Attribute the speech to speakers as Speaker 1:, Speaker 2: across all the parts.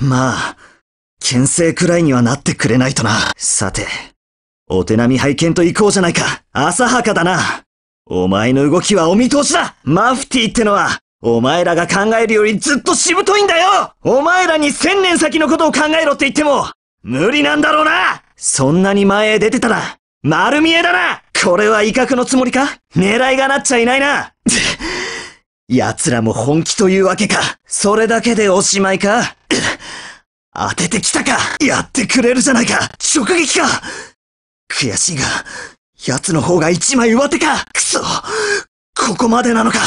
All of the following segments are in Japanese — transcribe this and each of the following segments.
Speaker 1: まあ、牽制くらいにはなってくれないとな。さて、お手並み拝見と行こうじゃないか。浅はかだな。お前の動きはお見通しだマフティってのは、お前らが考えるよりずっとしぶといんだよお前らに千年先のことを考えろって言っても、無理なんだろうなそんなに前へ出てたら、丸見えだなこれは威嚇のつもりか狙いがなっちゃいないな 奴らも本気というわけか。それだけでおしまいか当ててきたかやってくれるじゃないか直撃か悔しいが、奴の方が一枚上手かくそここまでなのか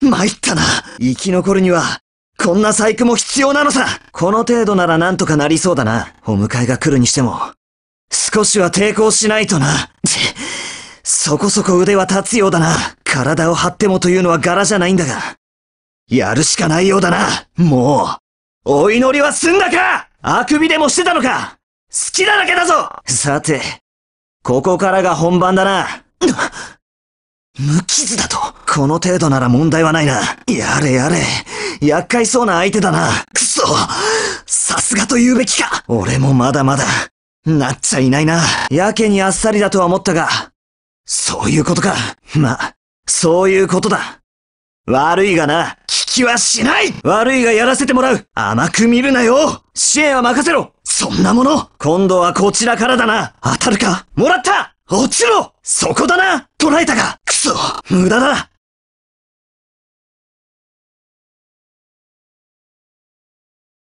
Speaker 1: 参ったな生き残るには、こんな細工も必要なのさこの程度ならなんとかなりそうだな。お迎えが来るにしても、少しは抵抗しないとな。そこそこ腕は立つようだな。体を張ってもというのは柄じゃないんだが、やるしかないようだな。もう。お祈りは済んだかあくびでもしてたのか好きだらけだぞさて、ここからが本番だな。無傷だとこの程度なら問題はないな。やれやれ。厄介そうな相手だな。くそさすがと言うべきか俺もまだまだ、なっちゃいないな。やけにあっさりだとは思ったが、そういうことか。ま、そういうことだ。悪いがな、気はしない悪いがやらせてもらう甘く見るなよ支援は任せろそんなもの今度はこちらからだな当たるかもらった落ちろそこだな捉えたかくそ無駄だ